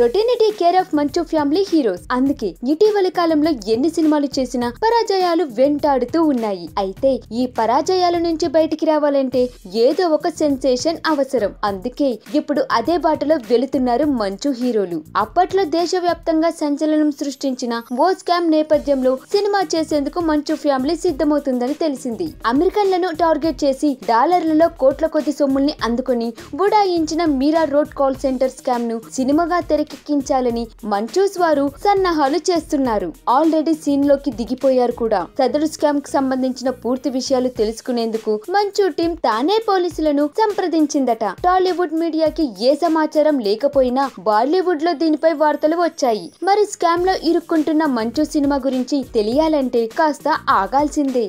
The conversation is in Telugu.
రొటీనిటీ care of Manchu family heroes అందుకే ఇటీవల కాలంలో ఎన్ని సినిమాలు చేసినా పరాజయాలు వెంటాడుతూ ఉన్నాయి అయితే ఈ పరాజయాల నుంచి బయటికి రావాలంటే ఏదో ఒక సెన్సేషన్ అవసరం అందుకే ఇప్పుడు అదే బాటలో వెళుతున్నారు మంచు హీరోలు అప్పట్లో దేశవ్యాప్తంగా సంచలనం సృష్టించిన ఓ స్కామ్ నేపథ్యంలో సినిమా చేసేందుకు మంచు ఫ్యామిలీ సిద్ధమవుతుందని తెలిసింది అమెరికన్లను టార్గెట్ చేసి డాలర్లలో కోట్ల కొద్ది సొమ్ముల్ని అందుకొని బుడాయించిన Mira road call center scam ను సినిమాగా తెరకి తెరకెక్కించాలని మంచూస్ వారు సన్నాహాలు చేస్తున్నారు ఆల్రెడీ సీన్ లోకి దిగిపోయారు కూడా సదరు స్కామ్ కు సంబంధించిన పూర్తి విషయాలు తెలుసుకునేందుకు మంచు టీం తానే పోలీసులను సంప్రదించిందట టాలీవుడ్ మీడియాకి ఏ సమాచారం లేకపోయినా బాలీవుడ్ లో దీనిపై వార్తలు వచ్చాయి మరి స్కామ్ లో ఇరుక్కుంటున్న మంచు సినిమా గురించి తెలియాలంటే కాస్త ఆగాల్సిందే